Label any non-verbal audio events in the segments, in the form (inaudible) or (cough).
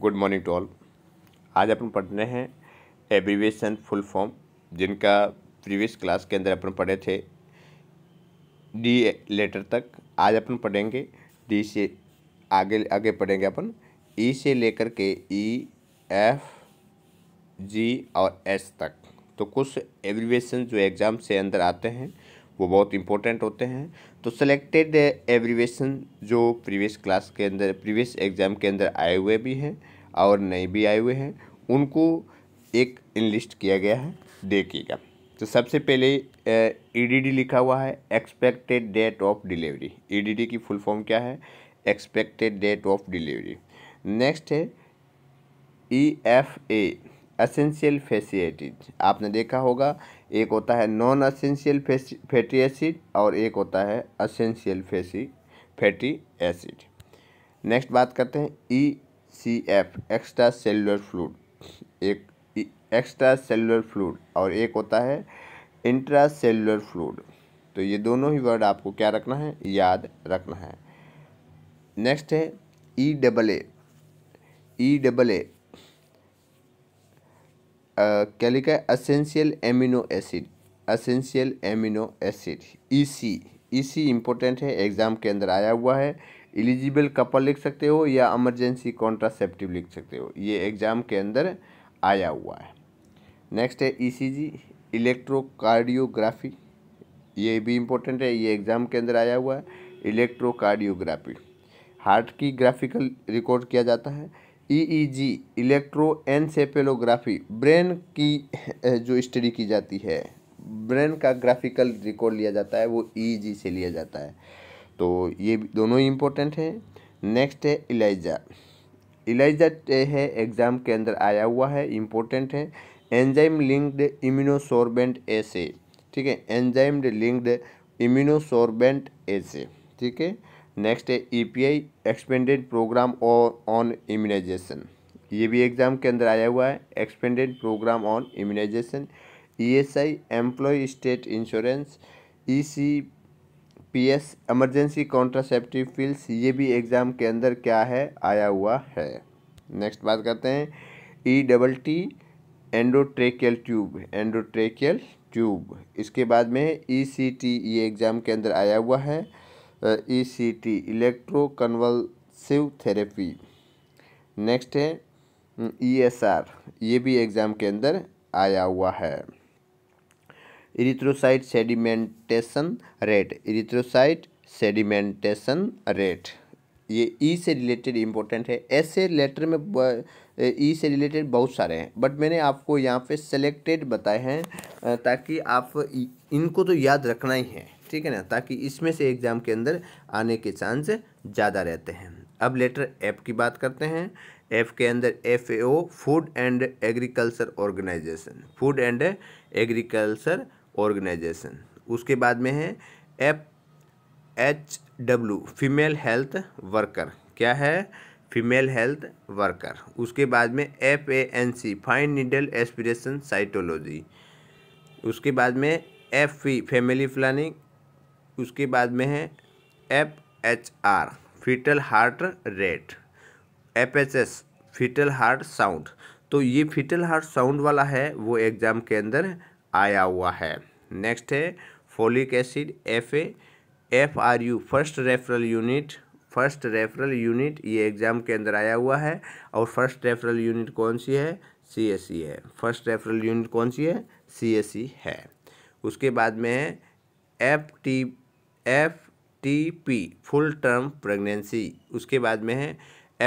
good morning to all आज अपन पढ़ रहे हैं एब्रीवेशन फुल फॉर्म जिनका प्रीवियस क्लास के अंदर अपन पढ़े थे डी लेटर तक आज अपन पढ़ेंगे डी से आगे आगे पढ़ेंगे अपन ई से लेकर के ई एफ जी और एस तक तो कुछ एब्रीवेशन जो एग्ज़ाम से अंदर आते हैं वो बहुत इंपॉर्टेंट होते हैं तो सेलेक्टेड एवरीवेशन जो प्रीवियस क्लास के अंदर प्रीवियस एग्ज़ाम के अंदर आए हुए भी हैं और नए भी आए हुए हैं उनको एक इनलिस्ट किया गया है देखिएगा तो सबसे पहले ईडीडी e लिखा हुआ है expected date of delivery EDD की फुल फॉर्म क्या है expected date of delivery next है E F A essential fatty acid आपने देखा होगा एक होता है नॉन असेंशियल फैटी एसिड और एक होता है essential fatty fatty acid next बात करते हैं E C F extracellular fluid एक एक्स्ट्रा सेलुलर फ्लूड और एक होता है इंट्रा सेलुलर फ्लूड तो ये दोनों ही वर्ड आपको क्या रखना है याद रखना है नेक्स्ट है E double A E double A क्या लिखा है essential amino acid essential amino acid EC EC important है एग्ज़ाम के अंदर आया हुआ है एलिजिबल कपल लिख सकते हो या एमरजेंसी कॉन्ट्रासेप्टिव लिख सकते हो ये एग्ज़ाम के अंदर आया हुआ है नेक्स्ट है ईसीजी e इलेक्ट्रोकार्डियोग्राफी ये भी इम्पोर्टेंट है ये एग्ज़ाम के अंदर आया हुआ है इलेक्ट्रोकार्डियोग्राफी हार्ट की ग्राफिकल रिकॉर्ड किया जाता है ईईजी इलेक्ट्रो एनसेपेलोग्राफी ब्रेन की eh, जो स्टडी की जाती है ब्रेन का ग्राफिकल रिकॉर्ड लिया जाता है वो ईईजी e e से लिया जाता है तो ये दोनों ही इम्पोर्टेंट हैं नेक्स्ट है इलाइजा इलाइजा eh, है एग्ज़ाम के अंदर आया हुआ है इम्पोर्टेंट है एंजाइम लिंक्ड इम्यूनोसोरबेंट एसे ठीक है एंजाइम लिंक्ड इम्यूनोसोरबेंट एसे ठीक है नेक्स्ट है E P I expanded programme on immunisation ये भी एग्ज़ाम के अंदर आया हुआ है expanded programme on immunisation E S I employ state insurance E C P S emergency contraceptive pills ये भी एग्ज़ाम के अंदर क्या है आया हुआ है नेक्स्ट बात करते हैं E double T endotracheal tube endotracheal tube इसके बाद में ई सी टी ये एग्ज़ाम के अंदर आया हुआ है E C T electroconvulsive therapy next है ई एस आर ये भी एग्ज़ाम के अंदर आया हुआ है erythrocyte sedimentation rate erythrocyte sedimentation rate ये ई e से रिलेटेड इम्पोर्टेंट है ऐसे लेटर में ई e से रिलेटेड बहुत सारे हैं बट मैंने आपको यहाँ पे सेलेक्टेड बताए हैं ताकि आप इनको तो याद रखना ही है ठीक है ना ताकि इसमें से एग्ज़ाम के अंदर आने के चांस ज़्यादा रहते हैं अब लेटर एफ की बात करते हैं एफ के अंदर F A O food and agriculture organisation food and agriculture organisation उसके बाद में है F H W female health worker क्या है फीमेल हेल्थ वर्कर उसके बाद में F A N C fine needle aspiration cytology उसके बाद में एफ पी फैमिली प्लानिंग उसके बाद में है F H R foetal heart rate F H S foetal heart sound तो ये फिटल हार्ट साउंड वाला है वो एग्ज़ाम के अंदर आया हुआ है नेक्स्ट है folic acid F A F R U first referral unit first referral unit ये एग्ज़ाम के अंदर आया हुआ है और फर्स्ट रेफरल यूनिट कौन सी है सी एस सी है फर्स्ट रेफरल यूनिट कौन सी है सी एस सी है उसके बाद में है F T F T P full term pregnancy उसके बाद में है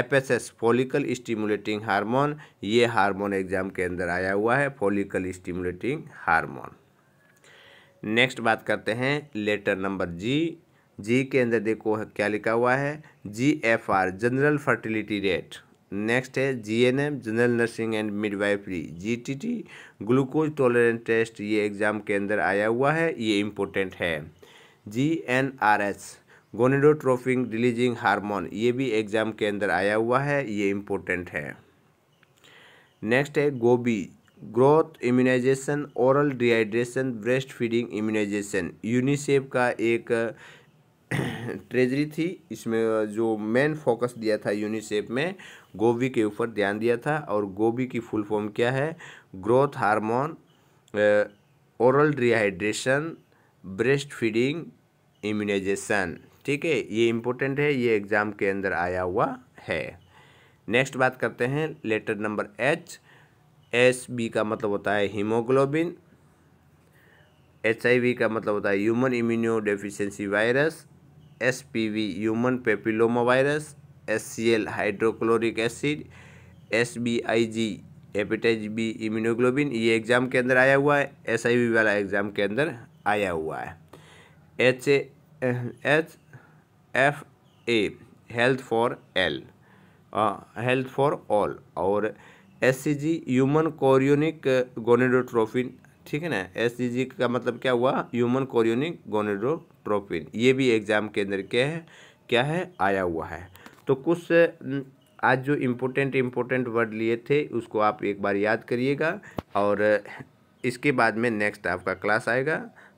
F S S follicle stimulating hormone ये हार्मोन एग्जाम के अंदर आया हुआ है फॉलिकल स्टिमुलेटिंग हार्मोन नेक्स्ट बात करते हैं लेटर नंबर जी जी के अंदर देखो क्या लिखा हुआ है G F R general fertility rate next है G N M general nursing and midwifery G T T glucose tolerant test ये एग्ज़ाम के अंदर आया हुआ है ये इम्पोर्टेंट है G N R S gonadotrophin releasing hormone ये भी एग्ज़ाम के अंदर आया हुआ है ये इम्पोर्टेंट है नेक्स्ट है गोभी growth immunisation oral dehydration breast feeding immunisation UNICEF का एक ट्रेजरी (coughs) थी इसमें जो मेन फोकस दिया था यूनिसेफ में गोभी के ऊपर ध्यान दिया था और गोभी की फुल फॉर्म क्या है growth hormone oral dehydration breast feeding immunisation ठीक है ये इम्पोर्टेंट है ये एग्ज़ाम के अंदर आया हुआ है नेक्स्ट बात करते हैं letter number H S B का मतलब होता है हीमोग्लोबिन एच आई वी का मतलब होता है human immunodeficiency virus S P V human papilloma virus S C L hydrochloric acid S B I G hepatitis B immunoglobin ये exam के अंदर आया हुआ है एस आई वी वाला एग्ज़ाम के अंदर आया हुआ है H H F A health for all health for all और S C G human chorionic gonadotrophin ठीक है ना एस सी जी का मतलब क्या हुआ ह्यूमन कोरियोनिक गोनेडोट्रोफिन ये भी एग्ज़ाम के अंदर क्या है क्या है आया हुआ है तो कुछ आज जो इम्पोर्टेंट इम्पोर्टेंट वर्ड लिए थे उसको आप एक बार याद करिएगा और इसके बाद में नेक्स्ट आपका क्लास आएगा